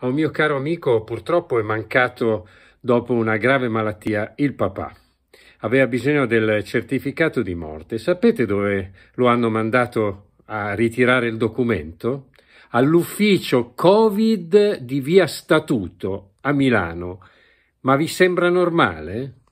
A un mio caro amico purtroppo è mancato dopo una grave malattia il papà. Aveva bisogno del certificato di morte. Sapete dove lo hanno mandato a ritirare il documento? All'ufficio Covid di via Statuto a Milano. Ma vi sembra normale?